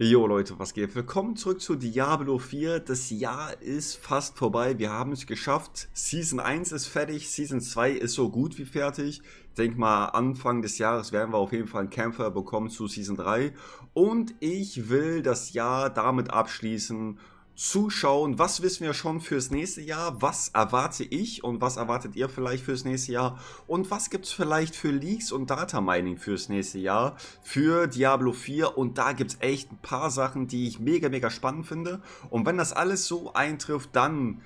Jo Leute, was geht? Willkommen zurück zu Diablo 4. Das Jahr ist fast vorbei. Wir haben es geschafft. Season 1 ist fertig. Season 2 ist so gut wie fertig. Denk mal, Anfang des Jahres werden wir auf jeden Fall einen Kämpfer bekommen zu Season 3. Und ich will das Jahr damit abschließen zuschauen. Was wissen wir schon fürs nächste Jahr? Was erwarte ich und was erwartet ihr vielleicht fürs nächste Jahr? Und was gibt's vielleicht für Leaks und Data Mining fürs nächste Jahr für Diablo 4? Und da gibt's echt ein paar Sachen, die ich mega, mega spannend finde. Und wenn das alles so eintrifft, dann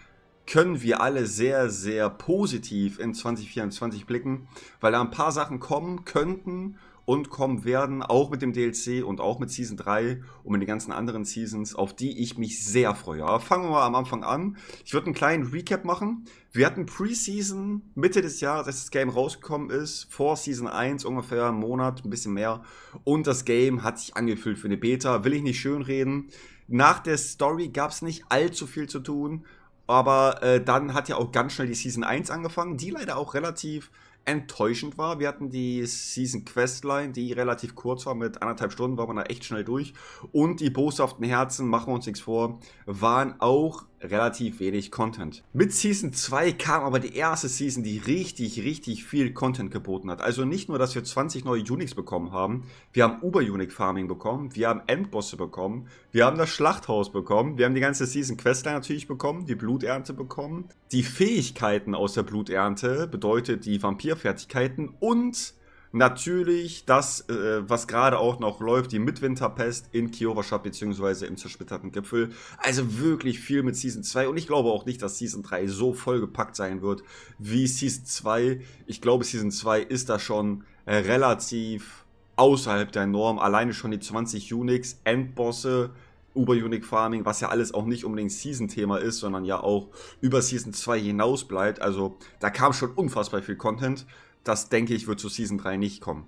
können wir alle sehr, sehr positiv in 2024 blicken, weil da ein paar Sachen kommen könnten und kommen werden, auch mit dem DLC und auch mit Season 3 und mit den ganzen anderen Seasons, auf die ich mich sehr freue. Aber fangen wir mal am Anfang an. Ich würde einen kleinen Recap machen. Wir hatten Preseason Mitte des Jahres, als das Game rausgekommen ist, vor Season 1 ungefähr einen Monat, ein bisschen mehr. Und das Game hat sich angefühlt für eine Beta, will ich nicht schönreden. Nach der Story gab es nicht allzu viel zu tun. Aber äh, dann hat ja auch ganz schnell die Season 1 angefangen, die leider auch relativ enttäuschend war. Wir hatten die Season Questline, die relativ kurz war, mit anderthalb Stunden war man da echt schnell durch. Und die boshaften Herzen, machen wir uns nichts vor, waren auch relativ wenig Content. Mit Season 2 kam aber die erste Season, die richtig, richtig viel Content geboten hat. Also nicht nur, dass wir 20 neue Unix bekommen haben, wir haben Uber-Unic-Farming bekommen, wir haben Endbosse bekommen, wir haben das Schlachthaus bekommen, wir haben die ganze Season Questline natürlich bekommen, die Bluternte bekommen, die Fähigkeiten aus der Bluternte, bedeutet die Vampirfertigkeiten und Natürlich das, äh, was gerade auch noch läuft, die Midwinterpest in Kiowa-Stadt bzw. im zersplitterten Gipfel. Also wirklich viel mit Season 2 und ich glaube auch nicht, dass Season 3 so vollgepackt sein wird wie Season 2. Ich glaube, Season 2 ist da schon äh, relativ außerhalb der Norm. Alleine schon die 20 Unix, Endbosse, Uber Unique Farming, was ja alles auch nicht unbedingt Season-Thema ist, sondern ja auch über Season 2 hinaus bleibt. Also da kam schon unfassbar viel Content das denke ich, wird zu Season 3 nicht kommen.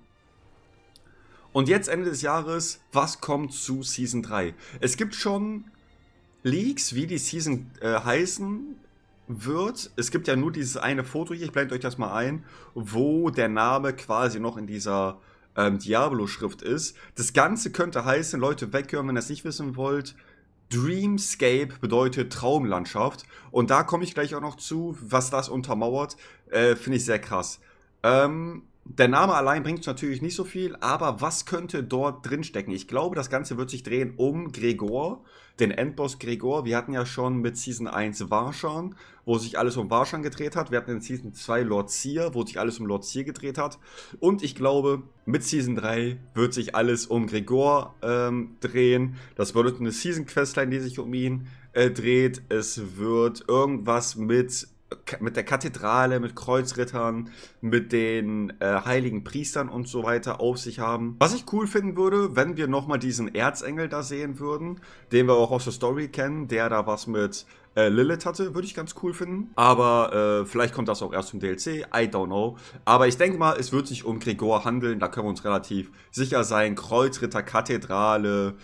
Und jetzt Ende des Jahres, was kommt zu Season 3? Es gibt schon Leaks, wie die Season äh, heißen wird. Es gibt ja nur dieses eine Foto hier, ich blende euch das mal ein, wo der Name quasi noch in dieser ähm, Diablo-Schrift ist. Das Ganze könnte heißen, Leute, weghören, wenn ihr es nicht wissen wollt. Dreamscape bedeutet Traumlandschaft. Und da komme ich gleich auch noch zu, was das untermauert. Äh, Finde ich sehr krass. Ähm, der Name allein bringt natürlich nicht so viel, aber was könnte dort drinstecken? Ich glaube, das Ganze wird sich drehen um Gregor, den Endboss Gregor. Wir hatten ja schon mit Season 1 Warshan, wo sich alles um Warshan gedreht hat. Wir hatten in Season 2 Lord Seer, wo sich alles um Lord Seer gedreht hat. Und ich glaube, mit Season 3 wird sich alles um Gregor ähm, drehen. Das bedeutet eine Season-Questline, die sich um ihn äh, dreht. Es wird irgendwas mit mit der Kathedrale, mit Kreuzrittern, mit den äh, heiligen Priestern und so weiter auf sich haben. Was ich cool finden würde, wenn wir nochmal diesen Erzengel da sehen würden, den wir auch aus der Story kennen, der da was mit äh, Lilith hatte, würde ich ganz cool finden. Aber äh, vielleicht kommt das auch erst zum DLC, I don't know. Aber ich denke mal, es wird sich um Gregor handeln, da können wir uns relativ sicher sein. Kreuzritter, Kathedrale,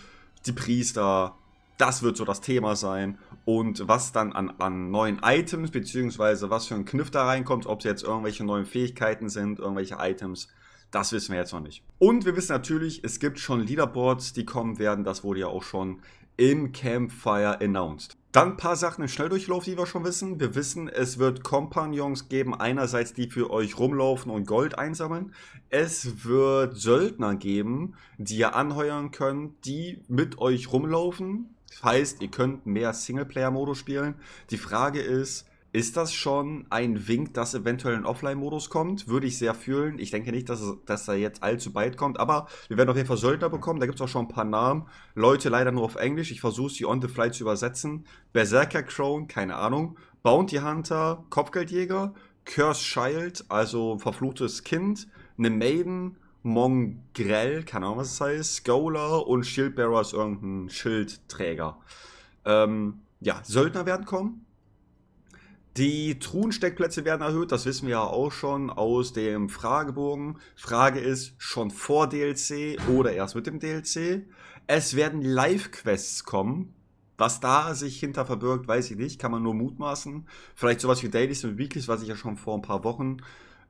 die Priester, das wird so das Thema sein und was dann an, an neuen Items, beziehungsweise was für ein Kniff da reinkommt, ob es jetzt irgendwelche neuen Fähigkeiten sind, irgendwelche Items, das wissen wir jetzt noch nicht. Und wir wissen natürlich, es gibt schon Leaderboards, die kommen werden, das wurde ja auch schon im Campfire announced. Dann ein paar Sachen im Schnelldurchlauf, die wir schon wissen. Wir wissen, es wird Kompagnons geben, einerseits die für euch rumlaufen und Gold einsammeln. Es wird Söldner geben, die ihr anheuern könnt, die mit euch rumlaufen, Heißt, ihr könnt mehr Singleplayer-Modus spielen. Die Frage ist, ist das schon ein Wink, dass eventuell ein Offline-Modus kommt? Würde ich sehr fühlen. Ich denke nicht, dass, es, dass er jetzt allzu bald kommt, aber wir werden auf jeden Fall Söldner bekommen. Da gibt es auch schon ein paar Namen. Leute leider nur auf Englisch. Ich versuche sie on the fly zu übersetzen. Berserker Crone, keine Ahnung. Bounty Hunter, Kopfgeldjäger, Curse Child, also verfluchtes Kind, eine Maiden, Mongrel, keine Ahnung, was das heißt, Scholar und Shieldbearer ist irgendein Schildträger. Ähm, ja, Söldner werden kommen. Die Truhensteckplätze werden erhöht, das wissen wir ja auch schon aus dem Fragebogen. Frage ist, schon vor DLC oder erst mit dem DLC? Es werden Live-Quests kommen. Was da sich hinter verbirgt, weiß ich nicht, kann man nur mutmaßen. Vielleicht sowas wie Dailies und Weeklies, was ich ja schon vor ein paar Wochen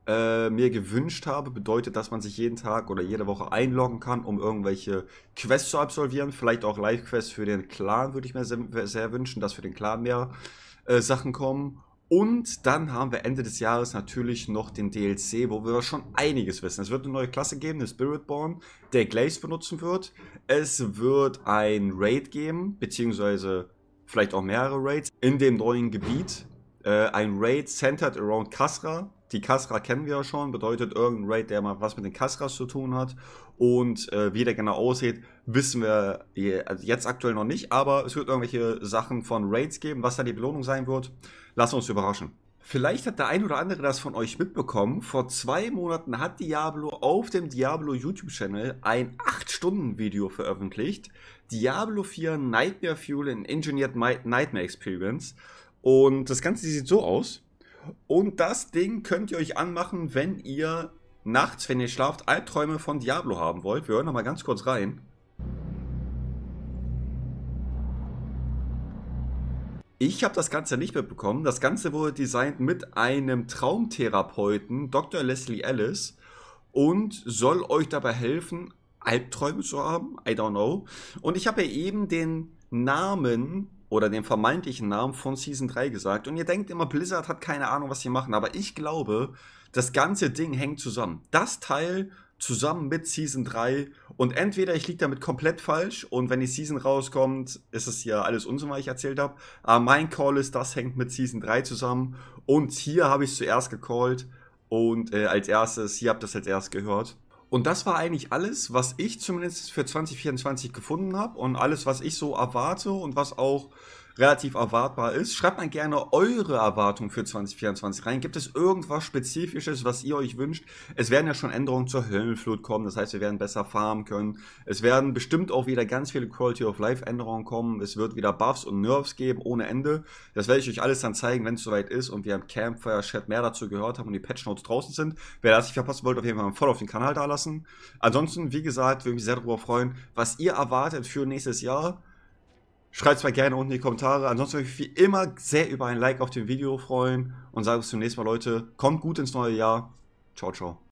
äh, mir gewünscht habe, bedeutet, dass man sich jeden Tag oder jede Woche einloggen kann, um irgendwelche Quests zu absolvieren. Vielleicht auch Live-Quests für den Clan würde ich mir sehr, sehr, wünschen, dass für den Clan mehr äh, Sachen kommen. Und dann haben wir Ende des Jahres natürlich noch den DLC, wo wir schon einiges wissen. Es wird eine neue Klasse geben, eine Spiritborn, der Glaze benutzen wird. Es wird ein Raid geben, beziehungsweise vielleicht auch mehrere Raids in dem neuen Gebiet. Äh, ein Raid centered around Kasra, die Kasra kennen wir ja schon, bedeutet irgendein Raid, der mal was mit den Kasras zu tun hat. Und äh, wie der genau aussieht, wissen wir also jetzt aktuell noch nicht, aber es wird irgendwelche Sachen von Raids geben. Was da die Belohnung sein wird, Lass uns überraschen. Vielleicht hat der ein oder andere das von euch mitbekommen. Vor zwei Monaten hat Diablo auf dem Diablo YouTube-Channel ein 8-Stunden-Video veröffentlicht. Diablo 4 Nightmare Fuel in Engineered Nightmare Experience. Und das Ganze sieht so aus. Und das Ding könnt ihr euch anmachen, wenn ihr nachts, wenn ihr schlaft, Albträume von Diablo haben wollt. Wir hören noch mal ganz kurz rein. Ich habe das Ganze nicht mitbekommen. Das Ganze wurde designt mit einem Traumtherapeuten, Dr. Leslie Ellis, und soll euch dabei helfen, Albträume zu haben. I don't know. Und ich habe ja eben den Namen oder den vermeintlichen Namen von Season 3 gesagt. Und ihr denkt immer, Blizzard hat keine Ahnung, was sie machen. Aber ich glaube, das ganze Ding hängt zusammen. Das Teil zusammen mit Season 3. Und entweder ich liege damit komplett falsch und wenn die Season rauskommt, ist es ja alles Unsinn, was ich erzählt habe. Aber mein Call ist, das hängt mit Season 3 zusammen. Und hier habe ich es zuerst gecallt und äh, als erstes, ihr habt das es als erst gehört. Und das war eigentlich alles, was ich zumindest für 2024 gefunden habe und alles, was ich so erwarte und was auch relativ erwartbar ist. Schreibt mal gerne eure Erwartungen für 2024 rein. Gibt es irgendwas Spezifisches, was ihr euch wünscht? Es werden ja schon Änderungen zur Höllenflut kommen, das heißt, wir werden besser farmen können. Es werden bestimmt auch wieder ganz viele Quality of Life Änderungen kommen. Es wird wieder Buffs und Nerfs geben ohne Ende. Das werde ich euch alles dann zeigen, wenn es soweit ist und wir im Campfire Chat mehr dazu gehört haben und die Patch Notes draußen sind. Wer das nicht verpassen wollte, auf jeden Fall ein Follow auf den Kanal da lassen. Ansonsten, wie gesagt, würde mich sehr darüber freuen, was ihr erwartet für nächstes Jahr Schreibt es mal gerne unten in die Kommentare. Ansonsten würde ich mich wie immer sehr über ein Like auf dem Video freuen und sage bis zum nächsten Mal, Leute. Kommt gut ins neue Jahr. Ciao, ciao.